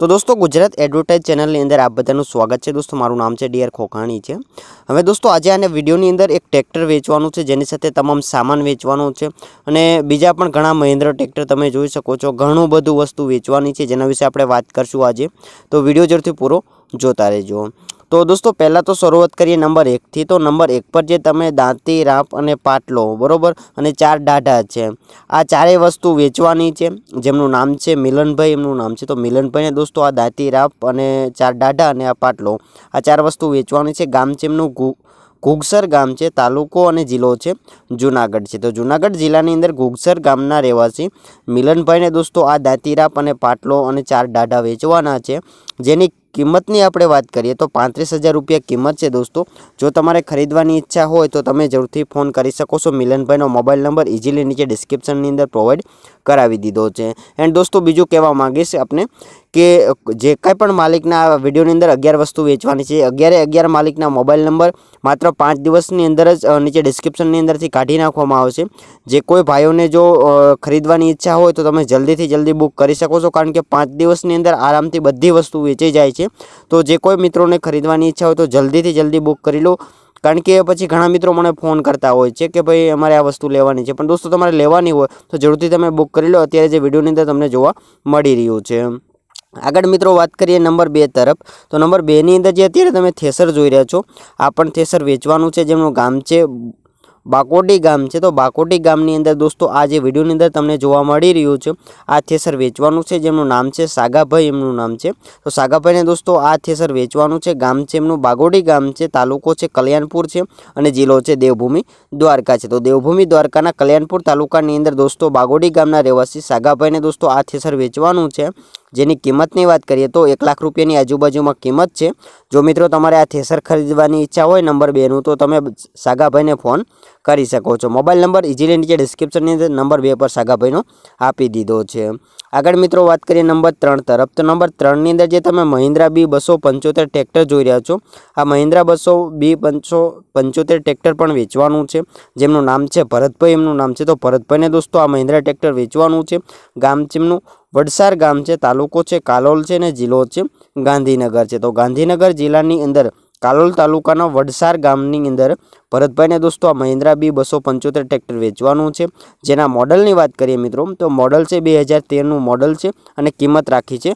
તો દોસ્તો ગુજરાત એડવર્ટાઇઝ ચેનલની અંદર આપ બધાનું સ્વાગત છે દોસ્તો મારું નામ છે ડીઆર ખોખાણી છે હવે દોસ્તો આજે આને વિડીયોની અંદર એક ટ્રેક્ટર વેચવાનું છે જેની સાથે તમામ સામાન વેચવાનું છે અને બીજા પણ ઘણા મહેન્દ્ર ટ્રેક્ટર તમે જોઈ શકો છો ઘણું બધું વસ્તુ વેચવાની છે જેના વિશે આપણે વાત કરશું આજે તો વિડીયો જરૂરથી પૂરો જોતા રહેજો તો દોસ્તો પહેલાં તો શરૂઆત કરીએ નંબર એકથી તો નંબર એક પર જે તમે દાંતી રાપ અને પાટલો બરાબર અને ચાર ડાઢા છે આ ચારેય વસ્તુ વેચવાની છે જેમનું નામ છે મિલનભાઈ એમનું નામ છે તો મિલનભાઈને દોસ્તો આ દાંતી રાપ અને ચાર ડાઢા અને આ પાટલો આ ચાર વસ્તુ વેચવાની છે ગામ છે એમનું ઘુગસર ગામ છે તાલુકો અને જિલ્લો છે જૂનાગઢ છે તો જૂનાગઢ જિલ્લાની અંદર ઘુગસર ગામના રહેવાસી મિલનભાઈને દોસ્તો આ દાંતી રાપ અને પાટલો અને ચાર ડાઢા વેચવાના છે જેની કિંમતની આપણે વાત કરીએ તો પાંત્રીસ હજાર રૂપિયા કિંમત છે દોસ્તો જો તમારે ખરીદવાની ઈચ્છા હોય તો તમે જરૂરથી ફોન કરી શકો છો મિલનભાઈનો મોબાઈલ નંબર ઇઝીલી નીચે ડિસ્ક્રિપ્શનની અંદર પ્રોવાઈડ કરાવી દીધો છે એન્ડ દોસ્તો બીજું કહેવા માગીશ આપણે કે જે કાંઈ પણ માલિકના વિડીયોની અંદર અગિયાર વસ્તુ વેચવાની છે અગિયારે અગિયાર માલિકના મોબાઈલ નંબર માત્ર પાંચ દિવસની અંદર જ નીચે ડિસ્ક્રિપ્શનની અંદરથી કાઢી નાખવામાં આવશે જે કોઈ ભાઈઓને જો ખરીદવાની ઈચ્છા હોય તો તમે જલ્દીથી જલ્દી બુક કરી શકો છો કારણ કે પાંચ દિવસની અંદર આરામથી બધી વસ્તુ વેચી જાય છે તો જે કોઈ મિત્રોને ખરીદવાની ઈચ્છા હોય તો જલ્દીથી જલ્દી બુક કરી લો કારણ કે પછી ઘણા મિત્રો મને ફોન કરતા હોય છે કે ભાઈ અમારે આ વસ્તુ લેવાની છે પણ દોસ્તો તમારે લેવાની હોય તો જરૂરથી તમે બુક કરી લો અત્યારે જે વિડીયોની અંદર તમને જોવા મળી રહ્યું છે આગળ મિત્રો વાત કરીએ નંબર બે તરફ તો નંબર બેની અંદર જે અત્યારે તમે થેસર જોઈ રહ્યા છો આ પણ થેસર વેચવાનું છે જેમનું ગામ છે બાકોટી ગામ છે તો બાકોટી ગામની અંદર દોસ્તો આ જે વિડીયોની અંદર તમને જોવા મળી રહ્યું છે આ થેસર વેચવાનું છે જેમનું નામ છે સાગાભાઈ એમનું નામ છે તો સાગાભાઈને દોસ્તો આ થેસર વેચવાનું છે ગામ છે એમનું બાગોડી ગામ છે તાલુકો છે કલ્યાણપુર છે અને જિલ્લો છે દેવભૂમિ દ્વારકા છે તો દેવભૂમિ દ્વારકાના કલ્યાણપુર તાલુકાની અંદર દોસ્તો બાગોડી ગામના રહેવાસી સાગાભાઈને દોસ્તો આ થેસર વેચવાનું છે જેની કિંમતની વાત કરીએ તો એક લાખ રૂપિયાની આજુબાજુમાં કિંમત છે જો મિત્રો તમારે આ થેસર ખરીદવાની ઈચ્છા હોય નંબર બેનું તો તમે સાગાભાઈને ફોન કરી શકો છો મોબાઈલ નંબર ઇઝીલી નીચે ડિસ્ક્રિપ્શનની અંદર નંબર બે પર સાગાભાઈનો આપી દીધો છે આગળ મિત્રો વાત કરીએ નંબર ત્રણ તરફ તો નંબર ત્રણની અંદર જે તમે મહિન્દ્રા બી બસો પંચોતેર ટ્રેક્ટર જોઈ રહ્યા છો આ મહિન્દ્રા બસો બી પંચો પંચોતેર ટ્રેક્ટર પણ વેચવાનું છે જેમનું નામ છે ભરતભાઈ એમનું નામ છે તો ભરતભાઈને દોસ્તો આ મહિન્દ્રા ટ્રેક્ટર વેચવાનું છે ગામચીમનું વડસાર ગામ છે તાલુકો છે કાલોલ છે ને જિલ્લો છે ગાંધીનગર છે તો ગાંધીનગર જિલ્લાની અંદર કાલોલ તાલુકાના વડસાર ગામની અંદર ભરતભાઈને દોસ્તો આ મહિન્દ્રા બી બસો પંચોતેર ટ્રેક્ટર વેચવાનું છે જેના મોડલની વાત કરીએ મિત્રો તો મોડલ છે બે હજાર તેરનું મોડલ છે અને કિંમત રાખી છે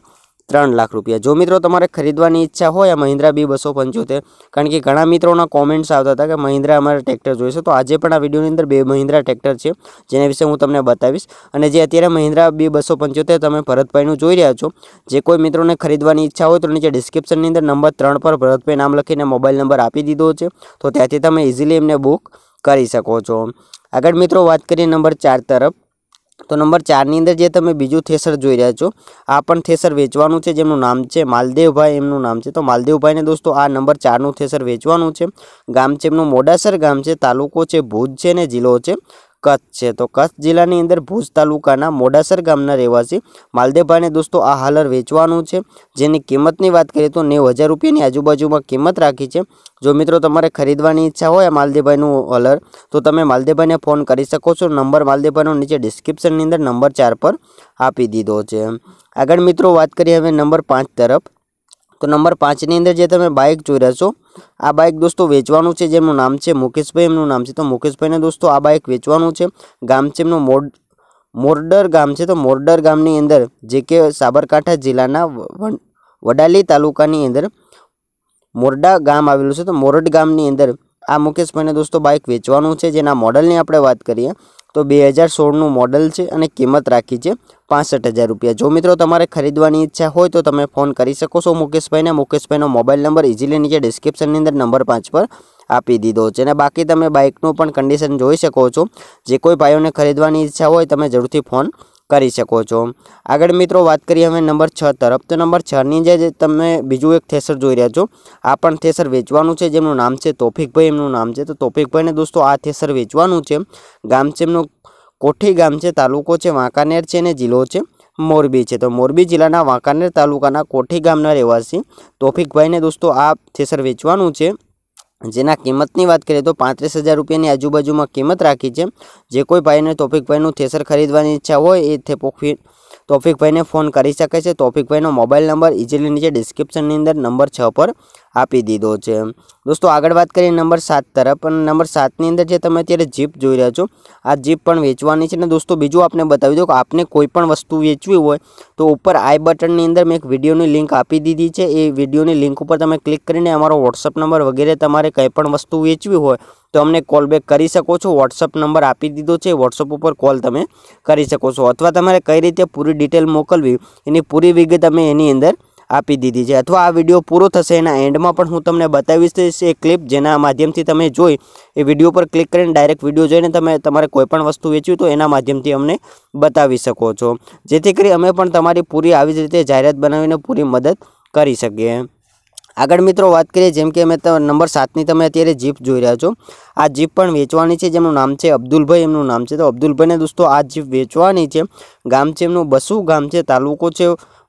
ત્રણ લાખ રૂપિયા જો મિત્રો તમારે ખરીદવાની ઈચ્છા હોય આ મહિન્દ્રા બી બસો પંચોતેર કારણ કે ઘણા મિત્રોના કોમેન્ટ્સ આવતા હતા કે મહિન્દ્રા અમારે ટ્રેક્ટર જોઈશે તો આજે પણ આ વિડીયોની અંદર બે મહિન્દ્રા ટ્રેક્ટર છે જેના વિશે હું તમને બતાવીશ અને જે અત્યારે મહિન્દ્રા બી બસો પંચોતેર તમે ભરતભાઈનું જોઈ રહ્યા છો જે કોઈ મિત્રોને ખરીદવાની ઈચ્છા હોય તો નીચે ડિસ્ક્રિપ્શનની અંદર નંબર ત્રણ પર ભરતભાઈ નામ લખીને મોબાઈલ નંબર આપી દીધો છે તો ત્યાંથી તમે ઇઝીલી એમને બુક કરી શકો છો આગળ મિત્રો વાત કરીએ નંબર ચાર તરફ તો નંબર ચારની અંદર જે તમે બીજું થેસર જોઈ રહ્યા છો આ પણ થેસર વેચવાનું છે જેમનું નામ છે માલદેવભાઈ એમનું નામ છે તો માલદેવભાઈને દોસ્તો આ નંબર ચારનું થેસર વેચવાનું છે ગામ છે એમનું મોડાસર ગામ છે તાલુકો છે ભુજ છે ને જિલ્લો છે કચ્છ છે તો કચ્છ જિલ્લાની અંદર ભુજ તાલુકાના મોડાસર ગામના રહેવાસી માલદેભાઈને દોસ્તો આ હાલર વેચવાનું છે જેની કિંમતની વાત કરીએ તો નેવું હજાર રૂપિયાની આજુબાજુમાં કિંમત રાખી છે જો મિત્રો તમારે ખરીદવાની ઈચ્છા હોય માલદેભાઈનું હલર તો તમે માલદેવભાઈને ફોન કરી શકો છો નંબર માલદેભાઈનો નીચે ડિસ્ક્રિપ્શનની અંદર નંબર ચાર પર આપી દીધો છે આગળ મિત્રો વાત કરીએ હવે નંબર પાંચ તરફ તો નંબર પાંચની અંદર જે તમે બાઇક જોઈ રહ્યા છો આ બાઇક દોસ્તો વેચવાનું છે જેમનું નામ છે મુકેશભાઈ એમનું નામ છે તો મુકેશભાઈને દોસ્તો આ બાઇક વેચવાનું છે ગામ છે એમનું મોડ મોરડર ગામ છે તો મોરડર ગામની અંદર જે કે સાબરકાંઠા જિલ્લાના વડાલી તાલુકાની અંદર મોરડા ગામ આવેલું છે તો મોરડ ગામની અંદર આ મુકેશભાઈને દોસ્તો બાઇક વેચવાનું છે જેના મોડલની આપણે વાત કરીએ તો બે હજાર સોળનું મોડલ છે અને કિંમત રાખી છે પાંસઠ હજાર રૂપિયા જો મિત્રો તમારે ખરીદવાની ઈચ્છા હોય તો તમે ફોન કરી શકો છો મુકેશભાઈને મુકેશભાઈનો મોબાઈલ નંબર ઇઝીલી નીચે ડિસ્ક્રિપ્શનની અંદર નંબર પાંચ પર આપી દીધો છે અને બાકી તમે બાઇકનું પણ કન્ડિશન જોઈ શકો છો જે કોઈ ભાઈઓને ખરીદવાની ઈચ્છા હોય તમે જરૂરથી ફોન કરી શકો છો આગળ મિત્રો વાત કરીએ હવે નંબર છ તરફ તો નંબર છની જે તમે બીજું એક થેસર જોઈ રહ્યા છો આ પણ થેસર વેચવાનું છે જેમનું નામ છે તોફિકભાઈ એમનું નામ છે તો તોફિકભાઈને દોસ્તો આ થેસર વેચવાનું છે ગામ છે એમનું કોઠી ગામ છે તાલુકો છે વાંકાનેર છે અને જિલ્લો છે મોરબી છે તો મોરબી જિલ્લાના વાંકાનેર તાલુકાના કોઠી ગામના રહેવાસી તોફિકભાઈને દોસ્તો આ થેસર વેચવાનું છે જેના કિંમતની વાત કરીએ તો પાંત્રીસ હજાર રૂપિયાની આજુબાજુમાં કિંમત રાખી છે જે કોઈ ભાઈને તોફિકભાઈનું થેસર ખરીદવાની ઈચ્છા હોય એ તે થેપોફી તોફિકભાઈને ફોન કરી શકે છે તોફિકભાઈનો મોબાઈલ નંબર ઇઝીલી નીચે ડિસ્ક્રિપ્શનની અંદર નંબર છ પર આપી દીધો છે દોસ્તો આગળ વાત કરીએ નંબર સાત તરફ નંબર સાતની અંદર જે તમે અત્યારે જીપ જોઈ રહ્યા છો આ જીપ પણ વેચવાની છે ને દોસ્તો બીજું આપને બતાવી દો કે આપને કોઈ પણ વસ્તુ વેચવી હોય તો ઉપર આઈ બટનની અંદર મેં એક વિડીયોની લિંક આપી દીધી છે એ વિડીયોની લિંક ઉપર તમે ક્લિક કરીને અમારો વોટ્સઅપ નંબર વગેરે તમારે કંઈ પણ વસ્તુ વેચવી હોય તો અમને કોલ બેક કરી શકો છો વોટ્સઅપ નંબર આપી દીધો છે વોટ્સઅપ ઉપર કોલ તમે કરી શકો છો અથવા તમારે કઈ રીતે પૂરી ડિટેલ મોકલવી એની પૂરી વિગત અમે એની અંદર આપી દીધી છે અથવા આ વિડીયો પૂરો થશે એના એન્ડમાં પણ હું તમને બતાવીશ એ ક્લિપ જેના માધ્યમથી તમે જોઈ એ વિડીયો પર ક્લિક કરીને ડાયરેક્ટ વિડીયો જોઈને તમે તમારે કોઈ પણ વસ્તુ વેચવી તો એના માધ્યમથી અમને બતાવી શકો છો જેથી કરી અમે પણ તમારી પૂરી આવી જ રીતે જાહેરાત બનાવીને પૂરી મદદ કરી શકીએ આગળ મિત્રો વાત કરીએ જેમ કે અમે નંબર સાતની તમે અત્યારે જીપ જોઈ રહ્યા છો આ જીપ પણ વેચવાની છે જેમનું નામ છે અબ્દુલભાઈ એમનું નામ છે તો અબ્દુલભાઈને દોસ્તો આ જીપ વેચવાની છે ગામ છે એમનું બસું ગામ છે તાલુકો છે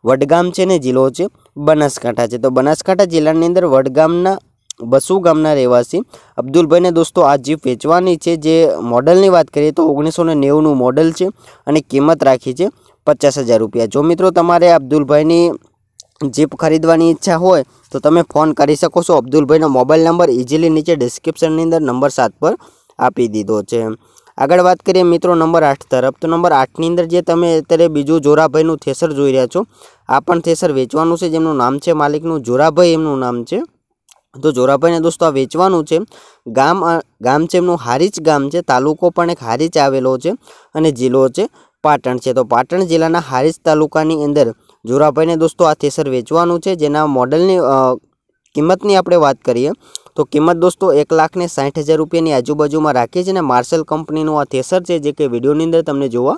વડગામ છે ને જિલ્લો છે બનાસકાંઠા છે તો બનાસકાંઠા જિલ્લાની અંદર વડગામના બસુ ગામના રહેવાસી અબ્દુલભાઈને દોસ્તો આ જીપ વેચવાની છે જે મોડલની વાત કરીએ તો ઓગણીસો ને મોડલ છે અને કિંમત રાખી છે પચાસ હજાર રૂપિયા જો મિત્રો તમારે અબ્દુલભાઈની જીપ ખરીદવાની ઈચ્છા હોય તો તમે ફોન કરી શકો છો અબ્દુલભાઈનો મોબાઈલ નંબર ઇઝીલી નીચે ડિસ્ક્રિપ્શનની અંદર નંબર સાત પર આપી દીધો છે આગળ વાત કરીએ મિત્રો નંબર આઠ તરફ તો નંબર આઠની અંદર જે તમે અત્યારે બીજું જોરાભાઈનું થેસર જોઈ રહ્યા છો આ પણ થેસર વેચવાનું છે જેમનું નામ છે માલિકનું જોરાભાઈ એમનું નામ છે તો જોરાભાઈને દોસ્તો આ વેચવાનું છે ગામ ગામ છે એમનું હારીચ ગામ છે તાલુકો પણ એક હારીચ આવેલો છે અને જિલ્લો છે પાટણ છે તો પાટણ જિલ્લાના હારીજ તાલુકાની અંદર જોરાભાઈને દોસ્તો આ થેસર વેચવાનું છે જેના મોડલની કિંમતની આપણે વાત કરીએ તો કિંમત દોસ્તો એક લાખને સાઠ હજાર રૂપિયાની આજુબાજુમાં રાખી છે અને માર્શલ કંપનીનું આ થેસર છે જે કે વિડીયોની અંદર તમને જોવા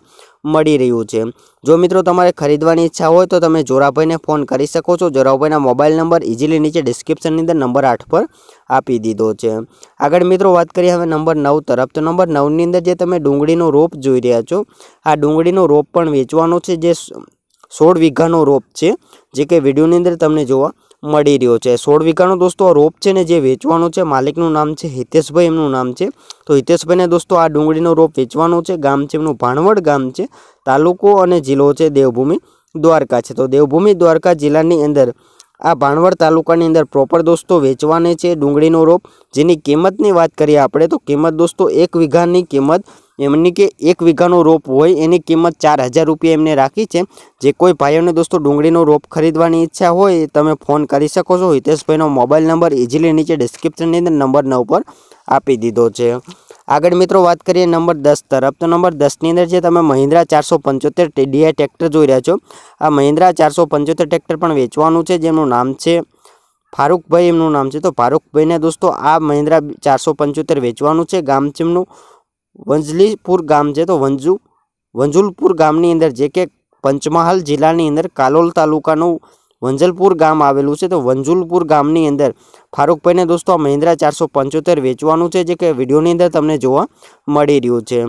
મળી રહ્યું છે જો મિત્રો તમારે ખરીદવાની ઈચ્છા હોય તો તમે જોરાભાઈને ફોન કરી શકો છો જોરાભાઈના મોબાઈલ નંબર ઇઝીલી નીચે ડિસ્ક્રિપ્શનની અંદર નંબર આઠ પર આપી દીધો છે આગળ મિત્રો વાત કરીએ હવે નંબર નવ તરફ તો નંબર નવની અંદર જે તમે ડુંગળીનો રોપ જોઈ રહ્યા છો આ ડુંગળીનો રોપ પણ વેચવાનો છે જે સોળ વીઘાનો રોપ છે જે કે વિડીયોની અંદર તમને જોવા મળી રહ્યો છે સોળ વીઘાનો દોસ્તો આ રોપ છે ને જે વેચવાનો છે માલિકનું નામ છે હિતેશભાઈ એમનું નામ છે તો હિતેશભાઈને દોસ્તો આ ડુંગળીનો રોપ વેચવાનો છે ગામ છે એમનું ભાણવડ ગામ છે તાલુકો અને જિલ્લો છે દેવભૂમિ દ્વારકા છે તો દેવભૂમિ દ્વારકા જિલ્લાની અંદર આ ભાણવડ તાલુકાની અંદર પ્રોપર દોસ્તો વેચવાને છે ડુંગળીનો રોપ જેની કિંમતની વાત કરીએ આપણે તો કિંમત દોસ્તો એક વીઘાની કિંમત એમની કે એક વીઘાનો રોપ હોય એની કિંમત ચાર હજાર રૂપિયા એમને રાખી છે જે કોઈ ભાઈઓને દોસ્તો ડુંગળીનો રોપ ખરીદવાની ઈચ્છા હોય તમે ફોન કરી શકો છો હિતેશભાઈનો મોબાઈલ નંબર ઇઝીલી નીચે ડિસ્ક્રિપ્શનની અંદર નંબરના ઉપર આપી દીધો છે આગળ મિત્રો વાત કરીએ નંબર દસ તરફ તો નંબર દસની અંદર જે તમે મહિન્દ્રા ચારસો પંચોતેર ટીડીઆઈ ટ્રેક્ટર જોઈ રહ્યા છો આ મહિન્દ્રા ચારસો પંચોતેર ટ્રેક્ટર પણ વેચવાનું છે જેનું નામ છે ફારૂકભાઈ એમનું નામ છે તો ફારૂકભાઈને દોસ્તો આ મહિન્દ્રા ચારસો પંચોતેર વેચવાનું છે ગામચીમનું વંજલીપુર ગામ છે તો વંજુ વંજુલપુર ગામની અંદર જે કે પંચમહાલ જિલ્લાની અંદર કાલોલ તાલુકાનું વંજલપુર ગામ આવેલું છે તો વંજુલપુર ગામની અંદર ફારૂકભાઈને દોસ્તો આ મહિન્દ્રા ચારસો પંચોતેર વેચવાનું છે જે કે વિડીયોની અંદર તમને જોવા મળી રહ્યું છે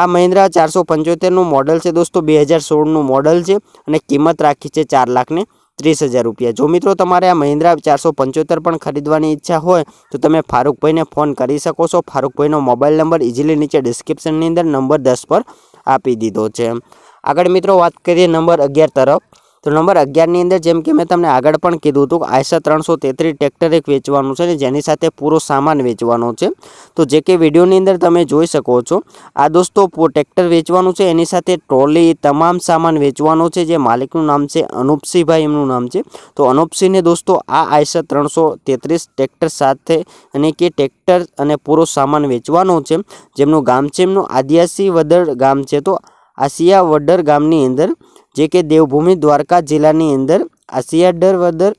આ મહિન્દ્રા ચારસો પંચોતેરનું મોડલ છે દોસ્તો બે હજાર સોળનું મોડલ છે અને કિંમત રાખી છે ચાર લાખને ત્રીસ હજાર રૂપિયા જો મિત્રો તમારે આ મહિન્દ્રા ચારસો પંચોતેર પણ ખરીદવાની ઈચ્છા હોય તો તમે ફારૂકભાઈને ફોન કરી શકો છો ફારૂકભાઈનો મોબાઈલ નંબર ઇઝીલી નીચે ડિસ્ક્રિપ્શનની અંદર નંબર દસ પર આપી દીધો છે આગળ મિત્રો વાત કરીએ નંબર અગિયાર તરફ તો નંબર અગિયારની અંદર જેમ કે મેં તમને આગળ પણ કીધું હતું કે આયસા ત્રણસો તેત્રીસ ટ્રેક્ટર એક વેચવાનું છે અને જેની સાથે પૂરો સામાન વેચવાનો છે તો જે કે વિડીયોની અંદર તમે જોઈ શકો છો આ દોસ્તો ટ્રેક્ટર વેચવાનું છે એની સાથે ટ્રોલી તમામ સામાન વેચવાનો છે જે માલિકનું નામ છે અનુપસિંહભાઈ એમનું નામ છે તો અનુપસિંહને દોસ્તો આ આયસા ત્રણસો તેત્રીસ ટ્રેક્ટર સાથે અને કે ટ્રેક્ટર અને પૂરો સામાન વેચવાનો છે જેમનું ગામ છે એમનું આદિવાસી વદર ગામ છે તો આસિયા વડર ગામની અંદર જે કે દેવભૂમિ દ્વારકા જિલ્લાની અંદર આસિયાડરવદર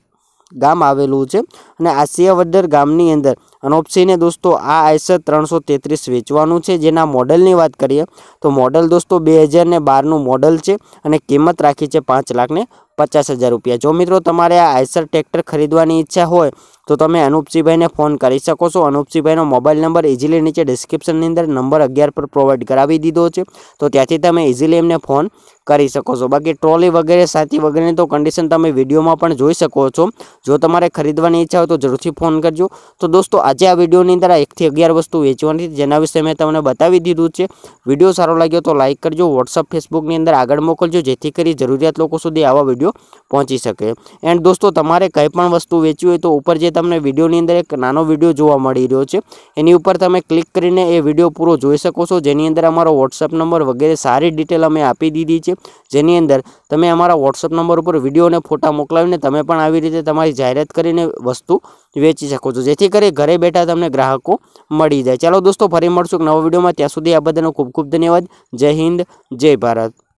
ગામ આવેલું છે અને આસિયાવદર ગામની અંદર અનોપસીને દોસ્તો આ આયસર ત્રણસો તેત્રીસ વેચવાનું છે જેના મોડલની વાત કરીએ તો મોડલ દોસ્તો બે હજારને બારનું મોડલ છે અને કિંમત રાખી છે પાંચ લાખને પચાસ હજાર રૂપિયા જો મિત્રો તમારે આ આયસર ટ્રેક્ટર ખરીદવાની ઈચ્છા હોય तो તમે અનુપસીભાઈને ફોન કરી શકો છો અનુપસીભાઈનો મોબાઈલ નંબર ઈઝીલી નીચે ડિસ્ક્રિપ્શન ની અંદર નંબર 11 પર પ્રોવાઈડ કરાવી દીધો છે તો ત્યાંથી તમે ઈઝીલી એમને ફોન કરી શકો છો બાકી ટ્રોલી વગેરે સાથી વગેરે તો કન્ડિશન તમે વિડિયોમાં પણ જોઈ શકો છો જો તમારે ખરીદવાની ઈચ્છા હોય તો જરૂરથી ફોન કરજો તો દોસ્તો આજે આ વિડિયો ની અંદર 1 થી 11 વસ્તુ વેચવાની છે જેના વિશે મેં તમને બતાવી દીધું છે વિડિયો સારો લાગ્યો તો લાઈક કરજો WhatsApp Facebook ની અંદર આગળ મોકલજો જેથી કરી જરૂરિયાત લોકો સુધી આવા વિડિયો પહોંચી શકે એન્ડ દોસ્તો તમારે કઈ પણ વસ્તુ વેચવી હોય તો ઉપર તમને વિડીયોની અંદર એક નાનો વિડીયો જોવા મળી રહ્યો છે એની ઉપર તમે ક્લિક કરીને એ વિડીયો પૂરો જોઈ શકો છો જેની અંદર અમારો વોટ્સઅપ નંબર વગેરે સારી ડિટેલ અમે આપી દીધી છે જેની અંદર તમે અમારા વોટ્સઅપ નંબર ઉપર વિડીયો અને ફોટા મોકલાવીને તમે પણ આવી રીતે તમારી જાહેરાત કરીને વસ્તુ વેચી શકો છો જેથી કરી ઘરે બેઠા તમને ગ્રાહકો મળી જાય ચાલો દોસ્તો ફરી મળશું નવો વિડીયોમાં ત્યાં સુધી આ બધાનો ખૂબ ખૂબ ધન્યવાદ જય હિન્દ જય ભારત